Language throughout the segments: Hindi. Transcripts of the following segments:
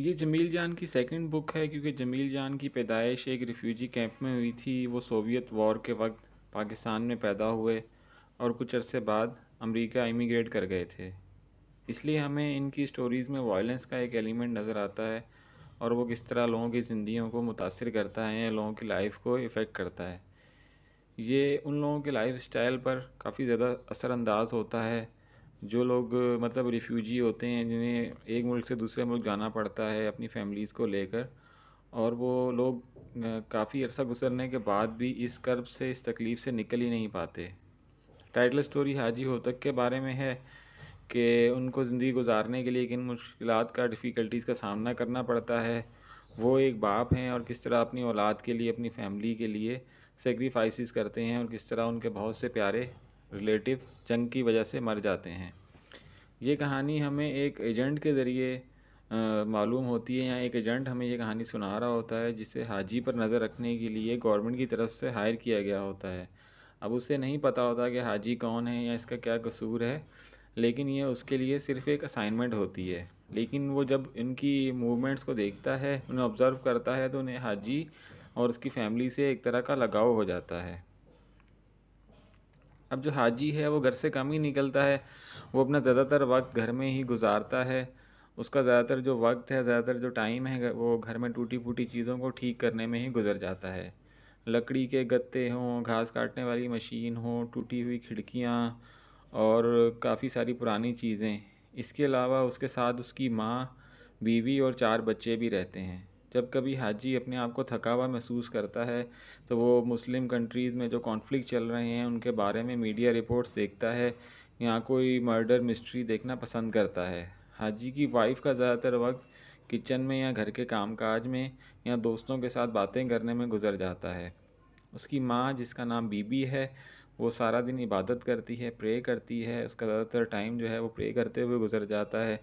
ये जमील जान की सेकंड बुक है क्योंकि जमील जान की पैदाइश एक रिफ्यूजी कैंप में हुई थी वो सोवियत वॉर के वक्त पाकिस्तान में पैदा हुए और कुछ अरसे बाद अमेरिका इमिग्रेट कर गए थे इसलिए हमें इनकी स्टोरीज़ में वायलेंस का एक एलिमेंट नज़र आता है और वो किस तरह लोगों की ज़िंदगी को मुतासर करता है या लोगों की लाइफ को इफ़ेक्ट करता है ये उन लोगों के लाइफ स्टाइल पर काफ़ी ज़्यादा असरानंदाज होता है जो लोग मतलब रिफ्यूजी होते हैं जिन्हें एक मुल्क से दूसरे मुल्क जाना पड़ता है अपनी फैमिलीज़ को लेकर और वो लोग काफ़ी अरसा गुजरने के बाद भी इस कर्ब से इस तकलीफ़ से निकल ही नहीं पाते टाइटल स्टोरी हाजी होतक के बारे में है कि उनको ज़िंदगी गुजारने के लिए किन मुश्किल का डिफ़िकल्टीज़ का सामना करना पड़ता है वो एक बाप हैं और किस तरह अपनी औलाद के लिए अपनी फैमिली के लिए सेक्रीफाइसिस करते हैं और किस तरह उनके बहुत से प्यारे रिलेटिव जंग की वजह से मर जाते हैं ये कहानी हमें एक एजेंट के ज़रिए मालूम होती है या एक एजेंट हमें ये कहानी सुना रहा होता है जिसे हाजी पर नज़र रखने के लिए गवर्नमेंट की तरफ से हायर किया गया होता है अब उसे नहीं पता होता कि हाजी कौन है या इसका क्या कसूर है लेकिन ये उसके लिए सिर्फ एक असाइनमेंट होती है लेकिन वो जब इनकी मूवमेंट्स को देखता है उन्हें ऑब्ज़र्व करता है तो उन्हें हाजी और उसकी फैमिली से एक तरह का लगाव हो जाता है अब जो हाजी है वो घर से कम ही निकलता है वो अपना ज़्यादातर वक्त घर में ही गुजारता है उसका ज़्यादातर जो वक्त है ज़्यादातर जो टाइम है वो घर में टूटी फूटी चीज़ों को ठीक करने में ही गुजर जाता है लकड़ी के गत्ते हों घास काटने वाली मशीन हो टूटी हुई खिड़कियाँ और काफ़ी सारी पुरानी चीज़ें इसके अलावा उसके साथ उसकी माँ बीवी और चार बच्चे भी रहते हैं जब कभी हाजी अपने आप को थका हुआ महसूस करता है तो वो मुस्लिम कंट्रीज़ में जो कॉन्फ्लिक्ट चल रहे हैं उनके बारे में मीडिया रिपोर्ट्स देखता है यहाँ कोई मर्डर मिस्ट्री देखना पसंद करता है हाजी की वाइफ का ज़्यादातर वक्त किचन में या घर के कामकाज में या दोस्तों के साथ बातें करने में गुजर जाता है उसकी माँ जिसका नाम बीबी है वो सारा दिन इबादत करती है प्रे करती है उसका ज़्यादातर टाइम जो है वो प्रे करते हुए गुजर जाता है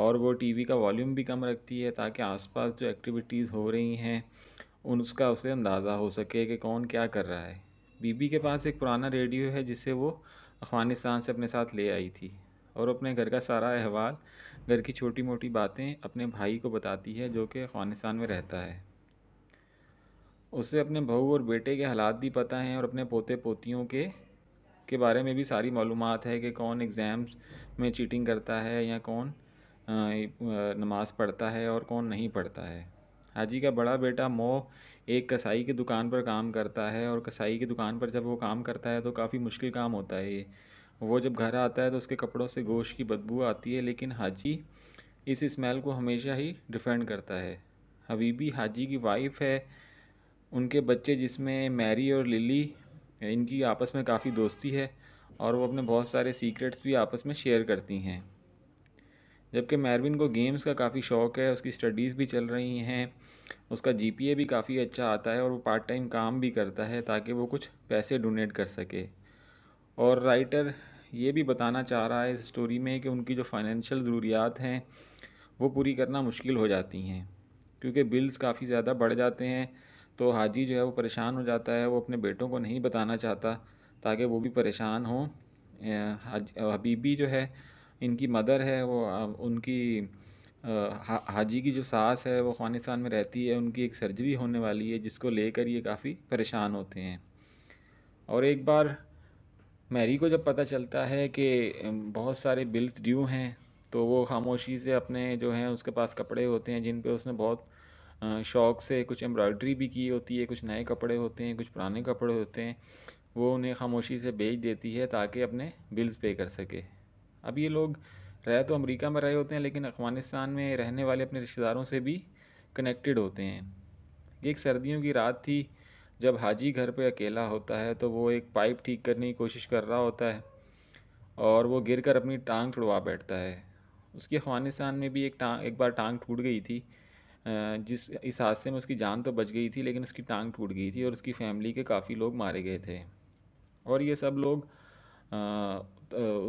और वो टीवी का वॉल्यूम भी कम रखती है ताकि आसपास जो एक्टिविटीज़ हो रही हैं उन उसका उसे अंदाज़ा हो सके कि कौन क्या कर रहा है बीबी के पास एक पुराना रेडियो है जिसे वो अफगानिस्तान से अपने साथ ले आई थी और अपने घर का सारा अहवाल घर की छोटी मोटी बातें अपने भाई को बताती है जो कि अफगानिस्तान में रहता है उसे अपने बहू और बेटे के हालात भी पता हैं और अपने पोते पोतियों के के बारे में भी सारी मालूम है कि कौन एग्ज़ाम्स में चीटिंग करता है या कौन नमाज़ पढ़ता है और कौन नहीं पढ़ता है हाजी का बड़ा बेटा मो एक कसाई की दुकान पर काम करता है और कसाई की दुकान पर जब वो काम करता है तो काफ़ी मुश्किल काम होता है ये वो जब घर आता है तो उसके कपड़ों से गोश की बदबू आती है लेकिन हाजी इस स्मेल को हमेशा ही डिफेंड करता है हबीबी हाजी की वाइफ है उनके बच्चे जिसमें मैरी और लिली इनकी आपस में काफ़ी दोस्ती है और वो अपने बहुत सारे सीक्रेट्स भी आपस में शेयर करती हैं जबकि मैरविन को गेम्स का काफ़ी शौक़ है उसकी स्टडीज़ भी चल रही हैं उसका जी भी काफ़ी अच्छा आता है और वो पार्ट टाइम काम भी करता है ताकि वो कुछ पैसे डोनेट कर सके और राइटर ये भी बताना चाह रहा है इस स्टोरी में कि उनकी जो फाइनेंशियल ज़रूरियात हैं वो पूरी करना मुश्किल हो जाती हैं क्योंकि बिल्स काफ़ी ज़्यादा बढ़ जाते हैं तो हाजी जो है वो परेशान हो जाता है वो अपने बेटों को नहीं बताना चाहता ताकि वो भी परेशान हों हबीबी जो है इनकी मदर है वो उनकी हा, हाजी की जो सास है वो अफगानिस्तान में रहती है उनकी एक सर्जरी होने वाली है जिसको लेकर ये काफ़ी परेशान होते हैं और एक बार मैरी को जब पता चलता है कि बहुत सारे बिल्स ड्यू हैं तो वो खामोशी से अपने जो हैं उसके पास कपड़े होते हैं जिन पे उसने बहुत शौक़ से कुछ एम्ब्रॉयडरी भी की होती है कुछ नए कपड़े होते हैं कुछ पुराने कपड़े होते हैं वो उन्हें खामोशी से बेच देती है ताकि अपने बिल्स पे कर सके अब ये लोग रह तो अमेरिका में रहे होते हैं लेकिन अफ़गानिस्तान में रहने वाले अपने रिश्तेदारों से भी कनेक्टेड होते हैं एक सर्दियों की रात थी जब हाजी घर पर अकेला होता है तो वो एक पाइप ठीक करने की कोशिश कर रहा होता है और वो गिर कर अपनी टांग टुड़वा बैठता है उसकी अफ़गानिस्तान में भी एक टांग एक बार टांग टूट गई थी जिस इस हादसे में उसकी जान तो बच गई थी लेकिन उसकी टांग टूट गई थी और उसकी फैमिली के काफ़ी लोग मारे गए थे और ये सब लोग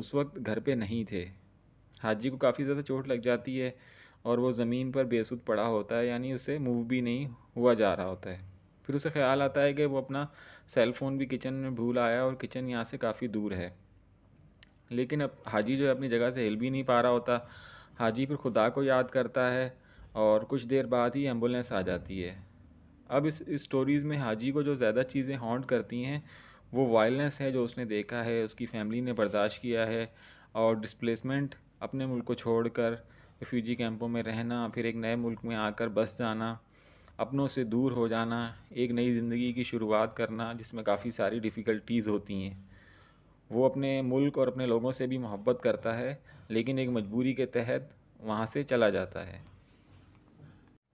उस वक्त घर पे नहीं थे हाजी को काफ़ी ज़्यादा चोट लग जाती है और वो ज़मीन पर बेसुद पड़ा होता है यानी उसे मूव भी नहीं हुआ जा रहा होता है फिर उसे ख्याल आता है कि वो अपना सेल फ़ोन भी किचन में भूल आया और किचन यहाँ से काफ़ी दूर है लेकिन अब हाजी जो है अपनी जगह से हिल भी नहीं पा रहा होता हाजी फिर खुदा को याद करता है और कुछ देर बाद ही एम्बुलेंस आ जाती है अब इस स्टोरीज़ में हाजी को जो ज़्यादा चीज़ें हॉन्ट करती हैं वो वायलेंस है जो उसने देखा है उसकी फैमिली ने बर्दाश्त किया है और डिस्प्लेसमेंट अपने मुल्क को छोड़ कर रिफ्यूजी कैंपों में रहना फिर एक नए मुल्क में आकर बस जाना अपनों से दूर हो जाना एक नई ज़िंदगी की शुरुआत करना जिसमें काफ़ी सारी डिफ़िकल्टीज़ होती हैं वो अपने मुल्क और अपने लोगों से भी मोहब्बत करता है लेकिन एक मजबूरी के तहत वहाँ से चला जाता है